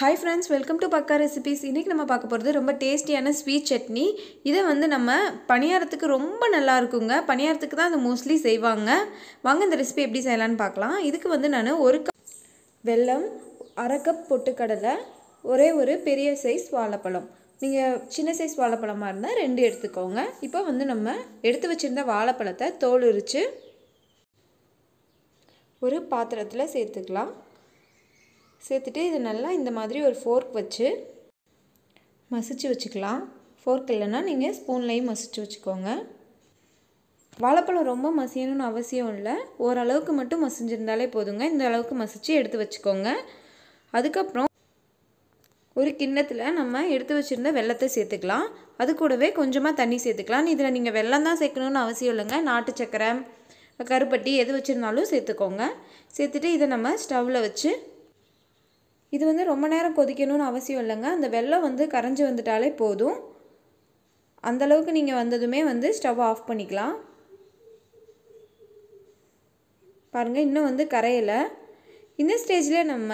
hi friends welcome to Pakka recipes இன்றைக்கி நம்ம பார்க்க போகிறது ரொம்ப டேஸ்டியான ஸ்வீட் சட்னி இதை வந்து நம்ம பணியாரத்துக்கு ரொம்ப நல்லா இருக்குங்க பணியாரத்துக்கு தான் அது மோஸ்ட்லி செய்வாங்க வாங்க இந்த ரெசிபி எப்படி செய்யலான்னு பார்க்கலாம் இதுக்கு வந்து நான் ஒரு கப் வெல்லம் அரை கப் பொட்டுக்கடலை ஒரே ஒரு பெரிய சைஸ் வாழைப்பழம் நீங்கள் சின்ன சைஸ் வாழைப்பழமாக இருந்தால் ரெண்டு எடுத்துக்கோங்க இப்போ வந்து நம்ம எடுத்து வச்சுருந்த வாழைப்பழத்தை தோல் உரித்து ஒரு பாத்திரத்தில் சேர்த்துக்கலாம் சேர்த்துட்டு இது நல்லா இந்த மாதிரி ஒரு ஃபோர்க் வச்சு மசிச்சு வச்சுக்கலாம் ஃபோர்க் இல்லைன்னா நீங்கள் ஸ்பூன்லேயும் மசிச்சு வச்சுக்கோங்க வாழைப்பழம் ரொம்ப மசியணும்னு அவசியம் இல்லை ஓரளவுக்கு மட்டும் மசிஞ்சிருந்தாலே போதுங்க இந்த அளவுக்கு மசித்து எடுத்து வச்சுக்கோங்க அதுக்கப்புறம் ஒரு கிண்ணத்தில் நம்ம எடுத்து வச்சுருந்த வெள்ளத்தை சேர்த்துக்கலாம் அது கூடவே கொஞ்சமாக தண்ணி சேர்த்துக்கலாம் இதில் நீங்கள் வெள்ளம் தான் சேர்க்கணும்னு அவசியம் இல்லைங்க நாட்டு சக்கரை கருப்பட்டி எது வச்சுருந்தாலும் சேர்த்துக்கோங்க சேர்த்துட்டு இதை நம்ம ஸ்டவ்வில் வச்சு இது வந்து ரொம்ப நேரம் கொதிக்கணும்னு அவசியம் இல்லைங்க அந்த வெள்ளம் வந்து கரைஞ்சி வந்துட்டாலே போதும் அந்தளவுக்கு நீங்கள் வந்ததுமே வந்து ஸ்டவ் ஆஃப் பண்ணிக்கலாம் பாருங்கள் இன்னும் வந்து கரையலை இந்த ஸ்டேஜில் நம்ம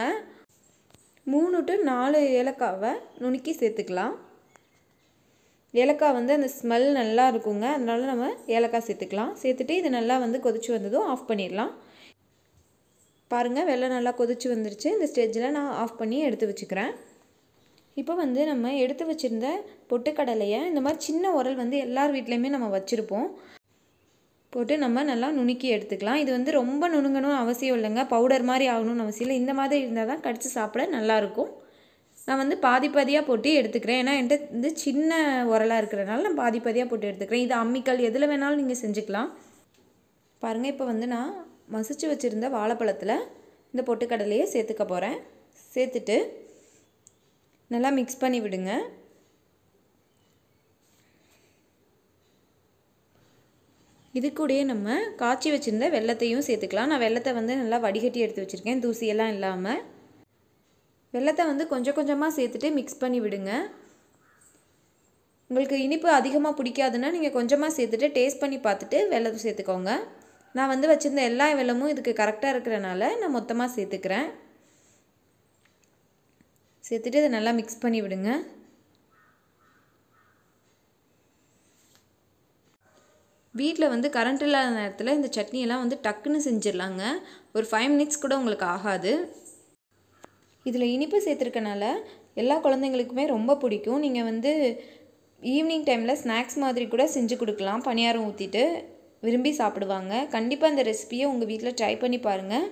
மூணு டு நாலு ஏலக்காவை நுணுக்கி சேர்த்துக்கலாம் ஏலக்காய் வந்து அந்த ஸ்மெல் நல்லா இருக்குங்க அதனால நம்ம ஏலக்காய் சேர்த்துக்கலாம் சேர்த்துட்டு இது நல்லா வந்து கொதிச்சு வந்ததும் ஆஃப் பண்ணிடலாம் பாருங்கள் வெள்ளம் நல்லா கொதித்து வந்துருச்சு இந்த ஸ்டேஜில் நான் ஆஃப் பண்ணி எடுத்து வச்சுக்கிறேன் இப்போ வந்து நம்ம எடுத்து வச்சுருந்த பொட்டுக்கடலையை இந்த மாதிரி சின்ன உரல் வந்து எல்லார் வீட்லேயுமே நம்ம வச்சுருப்போம் போட்டு நம்ம நல்லா நுணுக்கி எடுத்துக்கலாம் இது வந்து ரொம்ப நுணுங்கணும்னு அவசியம் இல்லைங்க பவுடர் மாதிரி ஆகணும்னு அவசியம் இல்லை இந்த மாதிரி இருந்தால் தான் கடித்து சாப்பிட நல்லாயிருக்கும் நான் வந்து பாதி பாதியாக போட்டு எடுத்துக்கிறேன் ஏன்னா என்கிட்ட வந்து சின்ன உரலாக இருக்கிறனால நான் பாதி பாதியாக போட்டு எடுத்துக்கிறேன் இது அம்மிக்கல் எதில் வேணாலும் நீங்கள் செஞ்சுக்கலாம் பாருங்கள் இப்போ வந்து நான் மசிச்சு வச்சுருந்த வாழைப்பழத்தில் இந்த பொட்டுக்கடலையை சேர்த்துக்க போகிறேன் சேர்த்துட்டு நல்லா மிக்ஸ் பண்ணி விடுங்க இது கூட நம்ம காய்ச்சி வச்சுருந்த வெள்ளத்தையும் சேர்த்துக்கலாம் நான் வெள்ளத்தை வந்து நல்லா வடிகட்டி எடுத்து வச்சுருக்கேன் தூசியெல்லாம் இல்லாமல் வெள்ளத்தை வந்து கொஞ்சம் கொஞ்சமாக சேர்த்துட்டு மிக்ஸ் பண்ணி விடுங்க உங்களுக்கு இனிப்பு அதிகமாக பிடிக்காதுன்னா நீங்கள் கொஞ்சமாக சேர்த்துட்டு டேஸ்ட் பண்ணி பார்த்துட்டு வெள்ளத்தை சேர்த்துக்கோங்க நான் வந்து வச்சுருந்த எல்லா வெள்ளமும் இதுக்கு கரெக்டாக இருக்கிறனால நான் மொத்தமாக சேர்த்துக்கிறேன் சேர்த்துட்டு இதை நல்லா மிக்ஸ் பண்ணி விடுங்க வீட்டில் வந்து கரண்ட் இல்லாத நேரத்தில் இந்த சட்னியெல்லாம் வந்து டக்குன்னு செஞ்சிடலாங்க ஒரு ஃபைவ் மினிட்ஸ் கூட உங்களுக்கு ஆகாது இதில் இனிப்பு சேர்த்துருக்கனால எல்லா குழந்தைங்களுக்குமே ரொம்ப பிடிக்கும் நீங்கள் வந்து ஈவினிங் டைமில் ஸ்நாக்ஸ் மாதிரி கூட செஞ்சு கொடுக்கலாம் பணியாரம் ஊற்றிட்டு விரும்பி சாப்பிடுவாங்க கண்டிப்பாக இந்த ரெசிபியை உங்கள் வீட்டில் ட்ரை பண்ணி பாருங்கள்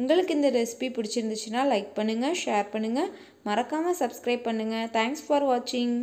உங்களுக்கு இந்த ரெசிபி பிடிச்சிருந்துச்சுன்னா லைக் பண்ணுங்கள் ஷேர் பண்ணுங்கள் மறக்காமல் சப்ஸ்கிரைப் பண்ணுங்கள் தேங்க்ஸ் ஃபார் வாட்சிங்